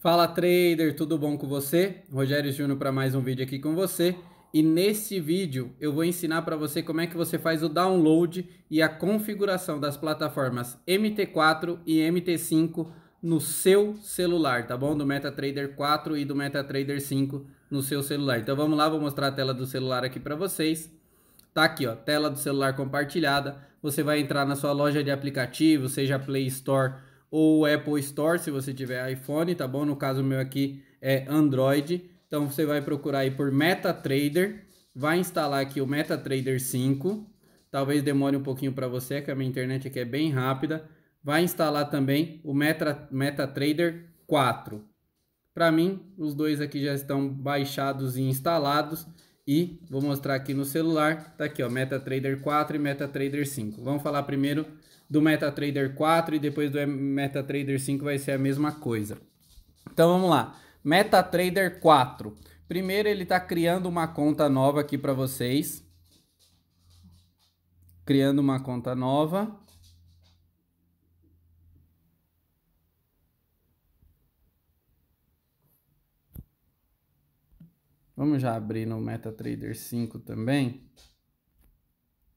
Fala trader, tudo bom com você? Rogério Júnior para mais um vídeo aqui com você. E nesse vídeo eu vou ensinar para você como é que você faz o download e a configuração das plataformas MT4 e MT5 no seu celular, tá bom? Do MetaTrader 4 e do MetaTrader 5 no seu celular. Então vamos lá, vou mostrar a tela do celular aqui para vocês. Tá aqui, ó, tela do celular compartilhada. Você vai entrar na sua loja de aplicativos, seja Play Store ou Apple Store, se você tiver iPhone, tá bom? No caso meu aqui é Android. Então você vai procurar aí por MetaTrader, vai instalar aqui o MetaTrader 5. Talvez demore um pouquinho para você, que a minha internet aqui é bem rápida. Vai instalar também o Meta, MetaTrader 4. Para mim, os dois aqui já estão baixados e instalados. E vou mostrar aqui no celular, tá aqui ó, MetaTrader 4 e MetaTrader 5. Vamos falar primeiro do MetaTrader 4 e depois do MetaTrader 5 vai ser a mesma coisa. Então vamos lá, MetaTrader 4. Primeiro ele está criando uma conta nova aqui para vocês. Criando uma conta nova. Vamos já abrir no MetaTrader 5 também.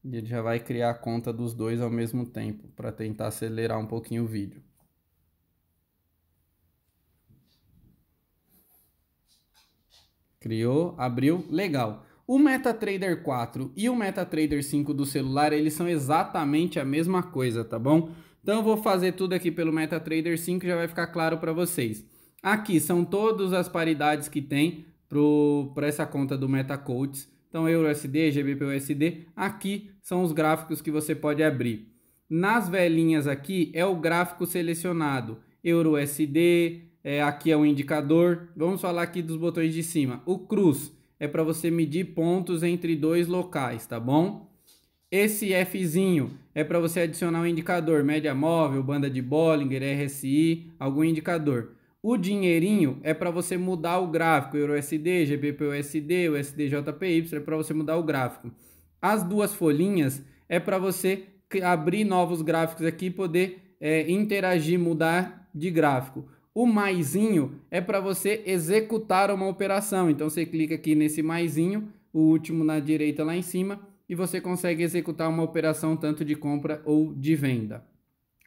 E ele já vai criar a conta dos dois ao mesmo tempo, para tentar acelerar um pouquinho o vídeo. Criou, abriu, legal. O MetaTrader 4 e o MetaTrader 5 do celular, eles são exatamente a mesma coisa, tá bom? Então eu vou fazer tudo aqui pelo MetaTrader 5, já vai ficar claro para vocês. Aqui são todas as paridades que tem para essa conta do MetaCodes. Então, EURUSD, GBPUSD, aqui são os gráficos que você pode abrir. Nas velhinhas aqui é o gráfico selecionado, EURUSD, é, aqui é o indicador. Vamos falar aqui dos botões de cima. O cruz é para você medir pontos entre dois locais, tá bom? Esse Fzinho é para você adicionar um indicador, média móvel, banda de Bollinger, RSI, algum indicador. O dinheirinho é para você mudar o gráfico, EURUSD, GBPUSD, USDJPY, é para você mudar o gráfico. As duas folhinhas é para você abrir novos gráficos aqui e poder é, interagir, mudar de gráfico. O maisinho é para você executar uma operação. Então você clica aqui nesse maisinho, o último na direita lá em cima, e você consegue executar uma operação tanto de compra ou de venda.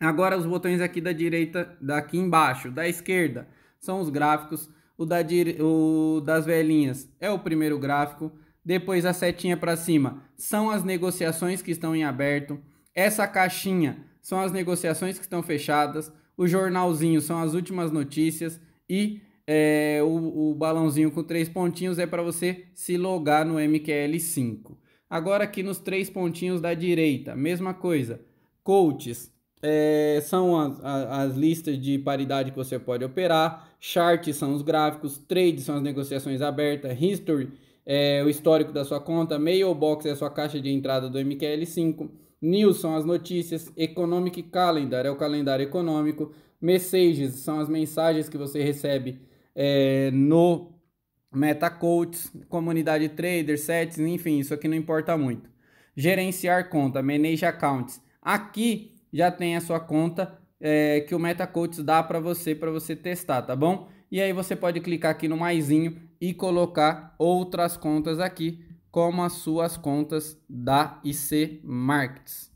Agora os botões aqui da direita, daqui embaixo, da esquerda, são os gráficos. O, da dire... o das velhinhas é o primeiro gráfico. Depois a setinha para cima são as negociações que estão em aberto. Essa caixinha são as negociações que estão fechadas. O jornalzinho são as últimas notícias. E é, o, o balãozinho com três pontinhos é para você se logar no MQL5. Agora aqui nos três pontinhos da direita, mesma coisa. Coaches é, são as, as, listas de paridade que você pode operar, charts são os gráficos, trade são as negociações abertas, history é o histórico da sua conta, mailbox é a sua caixa de entrada do MQL5, news são as notícias, economic calendar é o calendário econômico, messages são as mensagens que você recebe é, no MetaCoach, comunidade trader, sets, enfim, isso aqui não importa muito. Gerenciar conta, manage accounts. Aqui já tem a sua conta é, que o MetaCoach dá para você, para você testar, tá bom? E aí você pode clicar aqui no maisinho e colocar outras contas aqui, como as suas contas da IC Markets.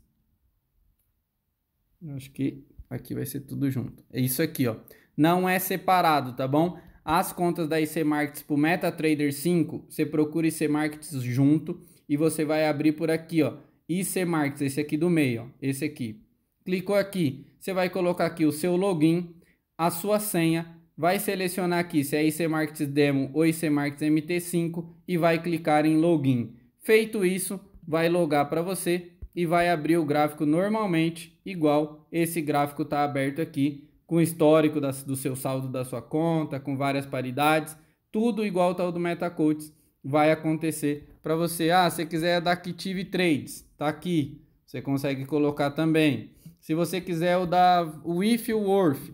Acho que aqui vai ser tudo junto. É isso aqui, ó. Não é separado, tá bom? As contas da IC Markets para o MetaTrader 5, você procura IC Markets junto e você vai abrir por aqui, ó. IC Markets, esse aqui do meio, ó. Esse aqui. Clicou aqui, você vai colocar aqui o seu login, a sua senha, vai selecionar aqui se é IC Markets Demo ou IC Markets MT5 e vai clicar em Login. Feito isso, vai logar para você e vai abrir o gráfico normalmente, igual esse gráfico está aberto aqui, com o histórico das, do seu saldo da sua conta, com várias paridades, tudo igual ao do MetaCoach vai acontecer para você. Ah, se quiser é da Active Trades, tá aqui, você consegue colocar também. Se você quiser o da o if e o worth.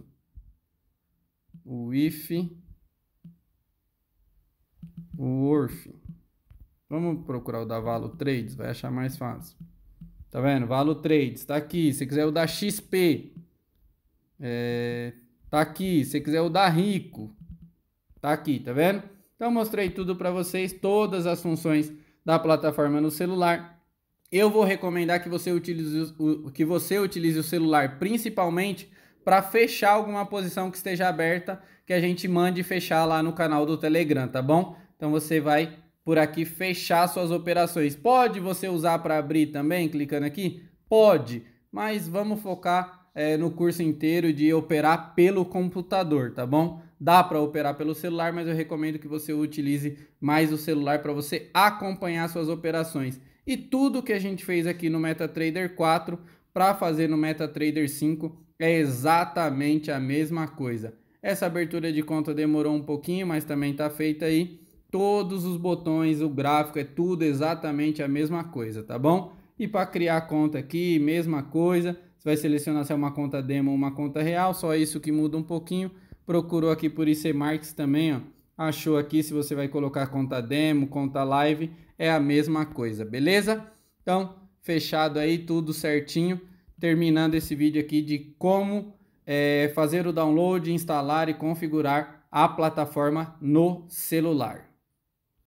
O if o worth. Vamos procurar o da Valo Trades, vai achar mais fácil. Tá vendo? Valo Trades, tá aqui. Se quiser o da XP, é, tá aqui. Se quiser o da Rico, tá aqui, tá vendo? Então mostrei tudo para vocês, todas as funções da plataforma no celular eu vou recomendar que você utilize o, que você utilize o celular principalmente para fechar alguma posição que esteja aberta, que a gente mande fechar lá no canal do Telegram, tá bom? Então você vai por aqui fechar suas operações. Pode você usar para abrir também, clicando aqui? Pode, mas vamos focar é, no curso inteiro de operar pelo computador, tá bom? Dá para operar pelo celular, mas eu recomendo que você utilize mais o celular para você acompanhar suas operações. E tudo que a gente fez aqui no MetaTrader 4 para fazer no MetaTrader 5 é exatamente a mesma coisa. Essa abertura de conta demorou um pouquinho, mas também está feita aí. Todos os botões, o gráfico, é tudo exatamente a mesma coisa, tá bom? E para criar conta aqui, mesma coisa. Você vai selecionar se é uma conta demo ou uma conta real, só isso que muda um pouquinho. Procurou aqui por IC Marks também, ó. Achou aqui se você vai colocar conta demo, conta live é a mesma coisa, beleza? Então, fechado aí, tudo certinho. Terminando esse vídeo aqui de como é, fazer o download, instalar e configurar a plataforma no celular.